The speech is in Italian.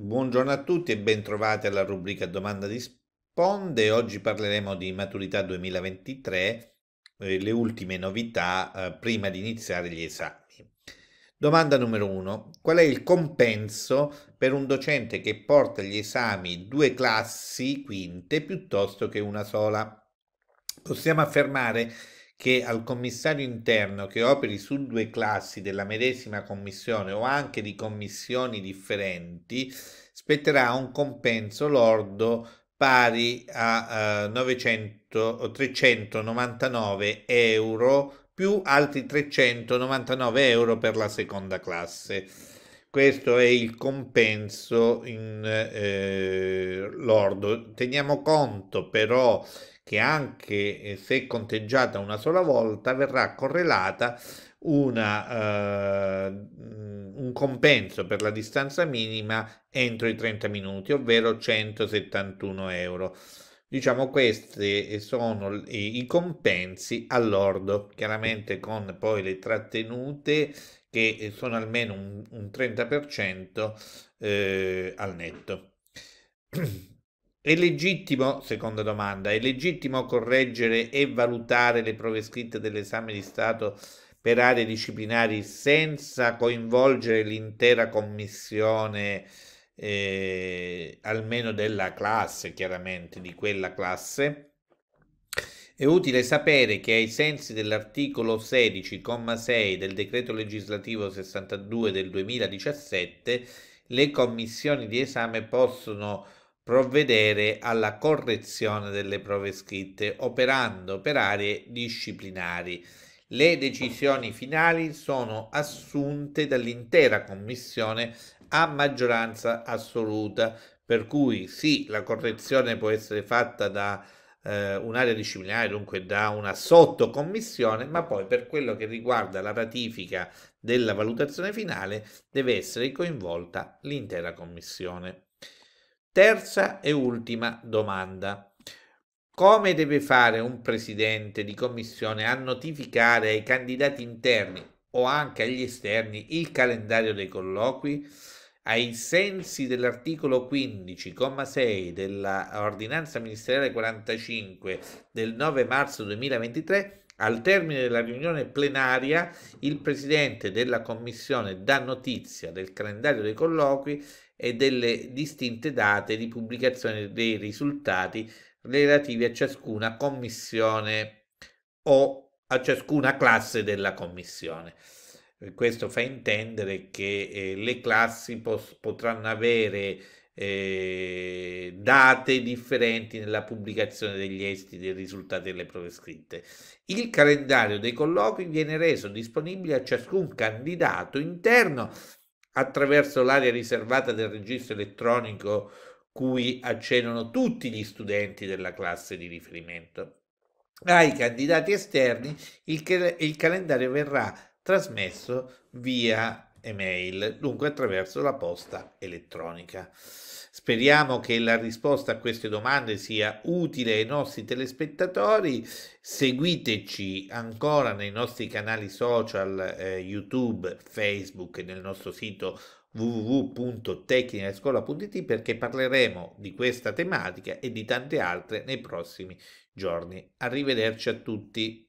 Buongiorno a tutti e bentrovati alla rubrica Domanda risponde. Oggi parleremo di maturità 2023, eh, le ultime novità eh, prima di iniziare gli esami. Domanda numero 1. Qual è il compenso per un docente che porta gli esami due classi quinte piuttosto che una sola? Possiamo affermare che al commissario interno che operi su due classi della medesima commissione o anche di commissioni differenti spetterà un compenso lordo pari a eh, 900, 399 euro più altri 399 euro per la seconda classe. Questo è il compenso in eh, lordo. Teniamo conto però che anche eh, se conteggiata una sola volta verrà correlata una, eh, un compenso per la distanza minima entro i 30 minuti, ovvero 171 euro. Diciamo questi eh, sono i, i compensi all'ordo, chiaramente con poi le trattenute che eh, sono almeno un, un 30% eh, al netto. È legittimo, seconda domanda, è legittimo correggere e valutare le prove scritte dell'esame di Stato per aree disciplinari senza coinvolgere l'intera commissione, eh, almeno della classe, chiaramente, di quella classe? È utile sapere che ai sensi dell'articolo 16,6 del decreto legislativo 62 del 2017, le commissioni di esame possono provvedere alla correzione delle prove scritte operando per aree disciplinari. Le decisioni finali sono assunte dall'intera Commissione a maggioranza assoluta, per cui sì, la correzione può essere fatta da eh, un'area disciplinare, dunque da una sottocommissione, ma poi per quello che riguarda la ratifica della valutazione finale deve essere coinvolta l'intera Commissione. Terza e ultima domanda. Come deve fare un presidente di commissione a notificare ai candidati interni o anche agli esterni il calendario dei colloqui? Ai sensi dell'articolo 15,6 della ordinanza ministeriale 45 del 9 marzo 2023 al termine della riunione plenaria, il Presidente della Commissione dà notizia del calendario dei colloqui e delle distinte date di pubblicazione dei risultati relativi a ciascuna commissione o a ciascuna classe della commissione. Questo fa intendere che eh, le classi pos- potranno avere eh, date differenti nella pubblicazione degli esiti dei risultati delle prove scritte. Il calendario dei colloqui viene reso disponibile a ciascun candidato interno attraverso l'area riservata del registro elettronico cui accedono tutti gli studenti della classe di riferimento. Ai candidati esterni il, il calendario verrà trasmesso via e mail, dunque attraverso la posta elettronica. Speriamo che la risposta a queste domande sia utile ai nostri telespettatori. Seguiteci ancora nei nostri canali social eh, YouTube, Facebook e nel nostro sito www.tecnicaescola.it perché parleremo di questa tematica e di tante altre nei prossimi giorni. Arrivederci a tutti.